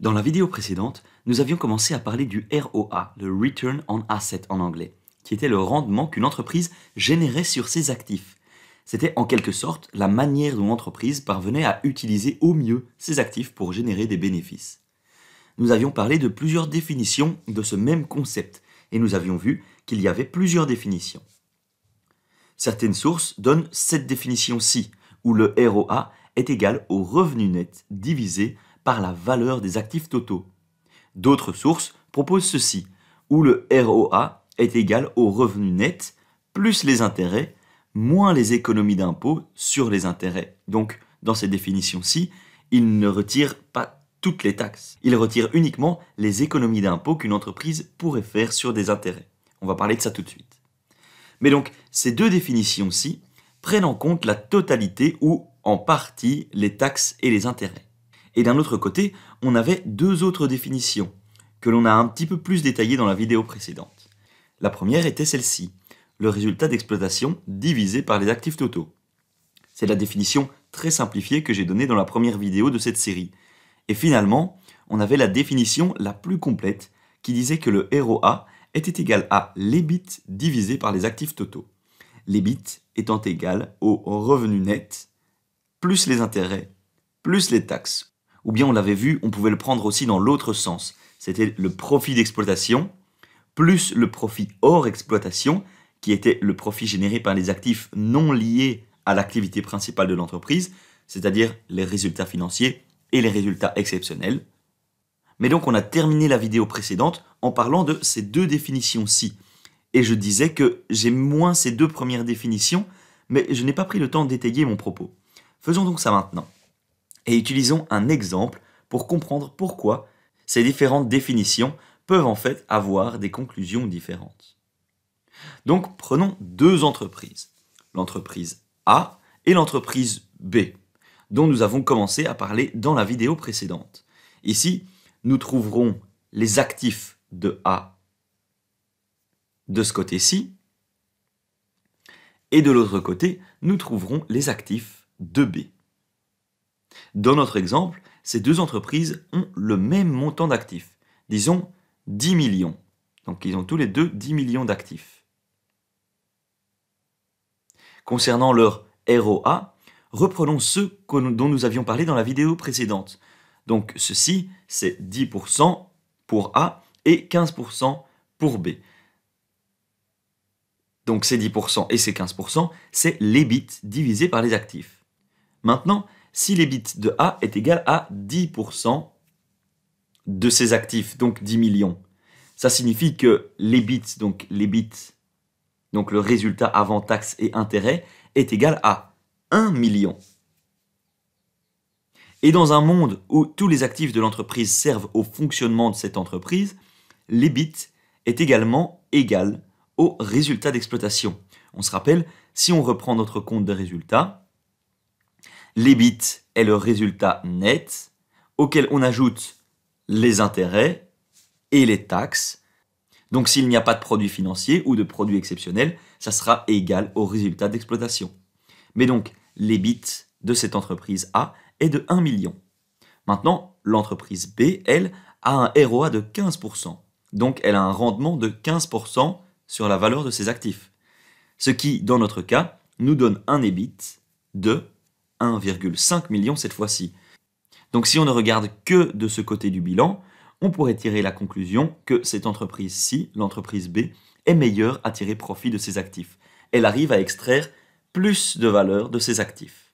Dans la vidéo précédente, nous avions commencé à parler du ROA, le Return on Asset en anglais, qui était le rendement qu'une entreprise générait sur ses actifs. C'était en quelque sorte la manière dont l'entreprise parvenait à utiliser au mieux ses actifs pour générer des bénéfices. Nous avions parlé de plusieurs définitions de ce même concept, et nous avions vu qu'il y avait plusieurs définitions. Certaines sources donnent cette définition-ci, où le ROA est égal au revenu net divisé par la valeur des actifs totaux. D'autres sources proposent ceci, où le ROA est égal au revenu net plus les intérêts moins les économies d'impôts sur les intérêts. Donc, dans ces définitions-ci, il ne retire pas toutes les taxes. Il retire uniquement les économies d'impôts qu'une entreprise pourrait faire sur des intérêts. On va parler de ça tout de suite. Mais donc, ces deux définitions-ci prennent en compte la totalité ou en partie les taxes et les intérêts. Et d'un autre côté, on avait deux autres définitions, que l'on a un petit peu plus détaillées dans la vidéo précédente. La première était celle-ci, le résultat d'exploitation divisé par les actifs totaux. C'est la définition très simplifiée que j'ai donnée dans la première vidéo de cette série. Et finalement, on avait la définition la plus complète qui disait que le ROA était égal à l'EBIT divisé par les actifs totaux. L'EBIT étant égal au revenu net plus les intérêts plus les taxes ou bien on l'avait vu, on pouvait le prendre aussi dans l'autre sens. C'était le profit d'exploitation plus le profit hors exploitation, qui était le profit généré par les actifs non liés à l'activité principale de l'entreprise, c'est-à-dire les résultats financiers et les résultats exceptionnels. Mais donc on a terminé la vidéo précédente en parlant de ces deux définitions-ci. Et je disais que j'ai moins ces deux premières définitions, mais je n'ai pas pris le temps d'étayer mon propos. Faisons donc ça maintenant et utilisons un exemple pour comprendre pourquoi ces différentes définitions peuvent en fait avoir des conclusions différentes. Donc prenons deux entreprises, l'entreprise A et l'entreprise B, dont nous avons commencé à parler dans la vidéo précédente. Ici, nous trouverons les actifs de A de ce côté-ci, et de l'autre côté, nous trouverons les actifs de B. Dans notre exemple, ces deux entreprises ont le même montant d'actifs, disons 10 millions. Donc ils ont tous les deux 10 millions d'actifs. Concernant leur ROA, reprenons ceux dont nous avions parlé dans la vidéo précédente. Donc ceci, c'est 10% pour A et 15% pour B. Donc ces 10% et ces 15%, c'est l'EBIT divisé par les actifs. Maintenant, si les bits de A est égal à 10% de ses actifs, donc 10 millions. Ça signifie que les bits, donc les bits, donc le résultat avant taxes et intérêts, est égal à 1 million. Et dans un monde où tous les actifs de l'entreprise servent au fonctionnement de cette entreprise, les bits est également égal au résultat d'exploitation. On se rappelle, si on reprend notre compte de résultats, L'EBIT est le résultat net auquel on ajoute les intérêts et les taxes. Donc s'il n'y a pas de produit financier ou de produit exceptionnel, ça sera égal au résultat d'exploitation. Mais donc, l'EBIT de cette entreprise A est de 1 million. Maintenant, l'entreprise B, elle, a un ROA de 15%. Donc elle a un rendement de 15% sur la valeur de ses actifs. Ce qui, dans notre cas, nous donne un EBIT de 1,5 million cette fois-ci. Donc si on ne regarde que de ce côté du bilan, on pourrait tirer la conclusion que cette entreprise-ci, l'entreprise B, est meilleure à tirer profit de ses actifs. Elle arrive à extraire plus de valeur de ses actifs.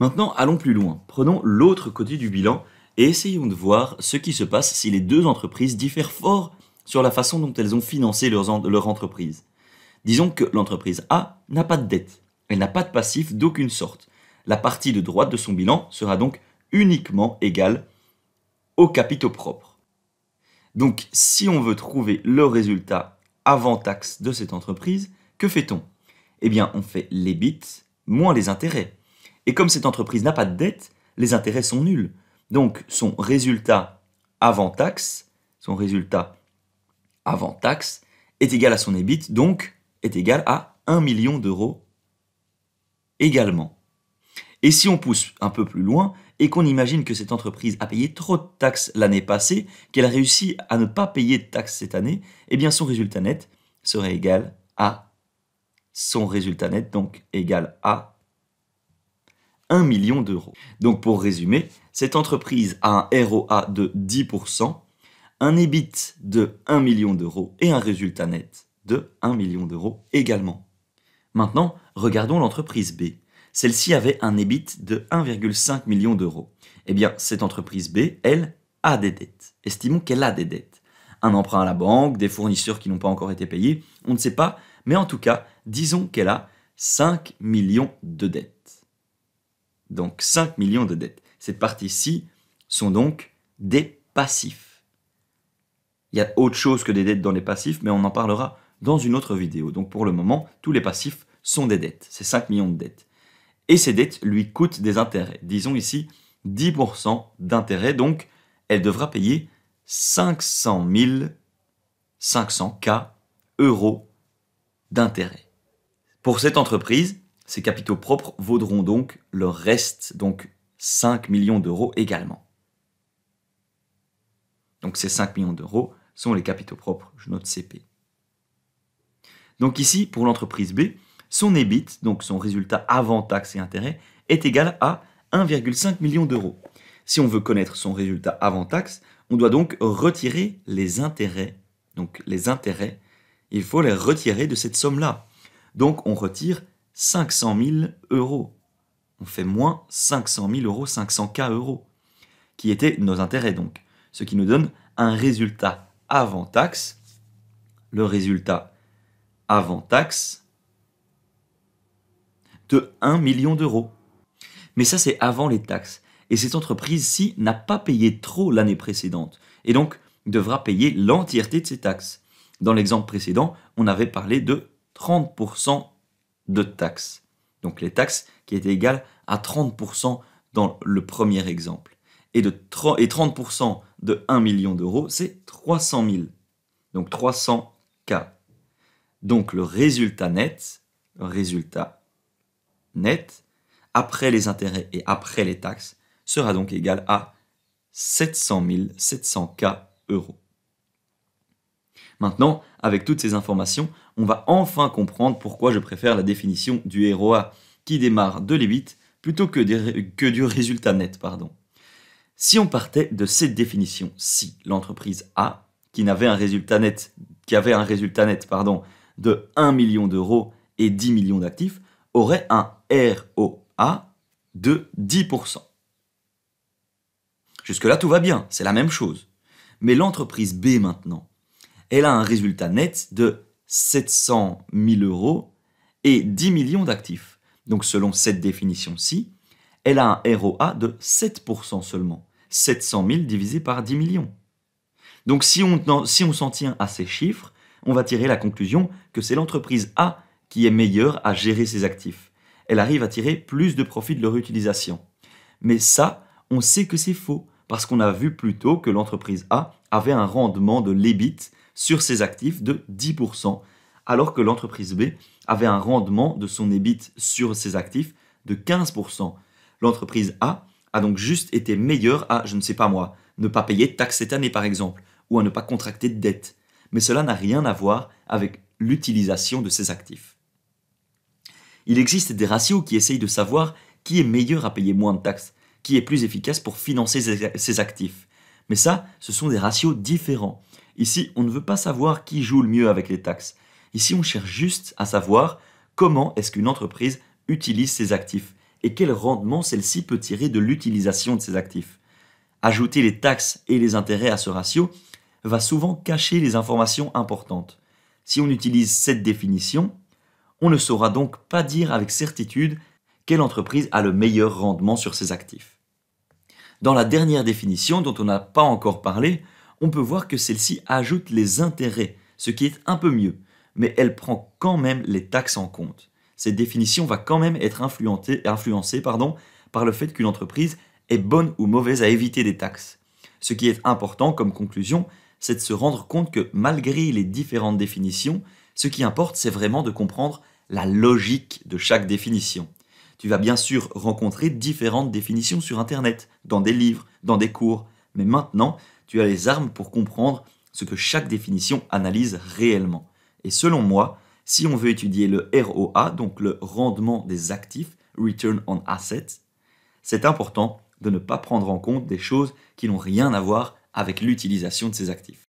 Maintenant, allons plus loin. Prenons l'autre côté du bilan et essayons de voir ce qui se passe si les deux entreprises diffèrent fort sur la façon dont elles ont financé leur entreprise. Disons que l'entreprise A n'a pas de dette. Elle n'a pas de passif d'aucune sorte. La partie de droite de son bilan sera donc uniquement égale aux capitaux propres. Donc si on veut trouver le résultat avant taxe de cette entreprise, que fait-on Eh bien on fait les bits moins les intérêts. Et comme cette entreprise n'a pas de dette, les intérêts sont nuls. Donc son résultat avant taxe, son résultat avant taxe est égal à son EBIT, donc est égal à 1 million d'euros également. Et si on pousse un peu plus loin et qu'on imagine que cette entreprise a payé trop de taxes l'année passée, qu'elle a réussi à ne pas payer de taxes cette année, eh bien son résultat net serait égal à son résultat net, donc égal à 1 million d'euros. Donc pour résumer, cette entreprise a un ROA de 10%, un EBIT de 1 million d'euros et un résultat net de 1 million d'euros également. Maintenant, regardons l'entreprise B. Celle-ci avait un EBIT de 1,5 million d'euros. Eh bien, cette entreprise B, elle, a des dettes. Estimons qu'elle a des dettes. Un emprunt à la banque, des fournisseurs qui n'ont pas encore été payés, on ne sait pas, mais en tout cas, disons qu'elle a 5 millions de dettes. Donc 5 millions de dettes. Cette partie-ci sont donc des passifs. Il y a autre chose que des dettes dans les passifs, mais on en parlera dans une autre vidéo. Donc pour le moment, tous les passifs sont des dettes, c'est 5 millions de dettes. Et ces dettes lui coûtent des intérêts, disons ici 10% d'intérêts, donc elle devra payer 500 500K euros d'intérêts. Pour cette entreprise, ces capitaux propres vaudront donc le reste, donc 5 millions d'euros également. Donc ces 5 millions d'euros sont les capitaux propres, je note CP. Donc ici, pour l'entreprise B, son EBIT, donc son résultat avant taxes et intérêts, est égal à 1,5 million d'euros. Si on veut connaître son résultat avant taxes, on doit donc retirer les intérêts. Donc les intérêts, il faut les retirer de cette somme-là. Donc on retire 500 000 euros. On fait moins 500 000 euros, 500K euros, qui étaient nos intérêts donc. Ce qui nous donne un résultat avant taxe. Le résultat avant taxe de 1 million d'euros. Mais ça, c'est avant les taxes. Et cette entreprise-ci n'a pas payé trop l'année précédente, et donc devra payer l'entièreté de ses taxes. Dans l'exemple précédent, on avait parlé de 30% de taxes. Donc les taxes qui étaient égales à 30% dans le premier exemple. Et, de 30, et 30% de 1 million d'euros, c'est 300 000. Donc 300 k. Donc le résultat net, résultat net, après les intérêts et après les taxes, sera donc égal à 700 700K euros. Maintenant, avec toutes ces informations, on va enfin comprendre pourquoi je préfère la définition du ROA qui démarre de l'EBIT plutôt que, que, du résultat net. Pardon. Si on partait de cette définition, si l'entreprise A, qui, avait un résultat net, qui avait un résultat net pardon, de 1 million d'euros et 10 millions d'actifs, aurait un ROA de 10%. Jusque-là, tout va bien, c'est la même chose. Mais l'entreprise B maintenant, elle a un résultat net de 700 000 euros et 10 millions d'actifs. Donc selon cette définition-ci, elle a un ROA de 7% seulement. 700 000 divisé par 10 millions. Donc si on, si on s'en tient à ces chiffres, on va tirer la conclusion que c'est l'entreprise A qui est meilleure à gérer ses actifs. Elle arrive à tirer plus de profit de leur utilisation. Mais ça, on sait que c'est faux, parce qu'on a vu plus tôt que l'entreprise A avait un rendement de l'EBIT sur ses actifs de 10%, alors que l'entreprise B avait un rendement de son EBIT sur ses actifs de 15%. L'entreprise A a donc juste été meilleure à, je ne sais pas moi, ne pas payer de taxes cette année par exemple, ou à ne pas contracter de dettes. Mais cela n'a rien à voir avec l'utilisation de ses actifs. Il existe des ratios qui essayent de savoir qui est meilleur à payer moins de taxes, qui est plus efficace pour financer ses actifs. Mais ça, ce sont des ratios différents. Ici, on ne veut pas savoir qui joue le mieux avec les taxes. Ici, on cherche juste à savoir comment est-ce qu'une entreprise utilise ses actifs et quel rendement celle-ci peut tirer de l'utilisation de ses actifs. Ajouter les taxes et les intérêts à ce ratio va souvent cacher les informations importantes. Si on utilise cette définition, on ne saura donc pas dire avec certitude quelle entreprise a le meilleur rendement sur ses actifs. Dans la dernière définition dont on n'a pas encore parlé, on peut voir que celle-ci ajoute les intérêts, ce qui est un peu mieux, mais elle prend quand même les taxes en compte. Cette définition va quand même être influencée par le fait qu'une entreprise est bonne ou mauvaise à éviter des taxes. Ce qui est important comme conclusion, c'est de se rendre compte que malgré les différentes définitions, ce qui importe, c'est vraiment de comprendre la logique de chaque définition. Tu vas bien sûr rencontrer différentes définitions sur Internet, dans des livres, dans des cours, mais maintenant, tu as les armes pour comprendre ce que chaque définition analyse réellement. Et selon moi, si on veut étudier le ROA, donc le rendement des actifs, Return on Assets, c'est important de ne pas prendre en compte des choses qui n'ont rien à voir avec l'utilisation de ces actifs.